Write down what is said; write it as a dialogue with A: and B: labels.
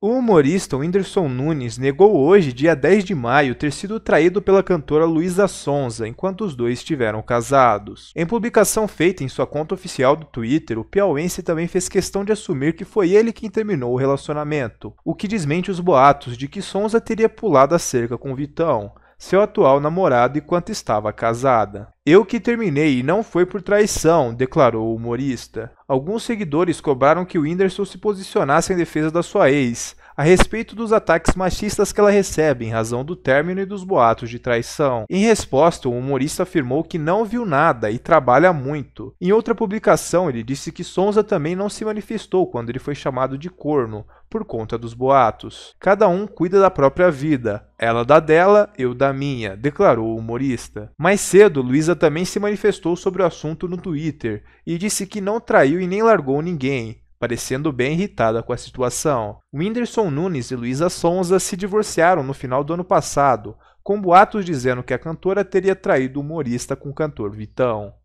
A: O humorista Whindersson Nunes negou hoje, dia 10 de maio, ter sido traído pela cantora Luísa Sonza enquanto os dois estiveram casados. Em publicação feita em sua conta oficial do Twitter, o piauense também fez questão de assumir que foi ele quem terminou o relacionamento, o que desmente os boatos de que Sonza teria pulado a cerca com Vitão seu atual namorado enquanto estava casada. Eu que terminei e não foi por traição, declarou o humorista. Alguns seguidores cobraram que o Whindersson se posicionasse em defesa da sua ex, a respeito dos ataques machistas que ela recebe em razão do término e dos boatos de traição. Em resposta, o humorista afirmou que não viu nada e trabalha muito. Em outra publicação, ele disse que Sonza também não se manifestou quando ele foi chamado de corno, por conta dos boatos. Cada um cuida da própria vida. Ela da dela, eu da minha, declarou o humorista. Mais cedo, Luísa também se manifestou sobre o assunto no Twitter e disse que não traiu e nem largou ninguém, parecendo bem irritada com a situação. Whindersson Nunes e Luísa Sonza se divorciaram no final do ano passado, com boatos dizendo que a cantora teria traído o humorista com o cantor Vitão.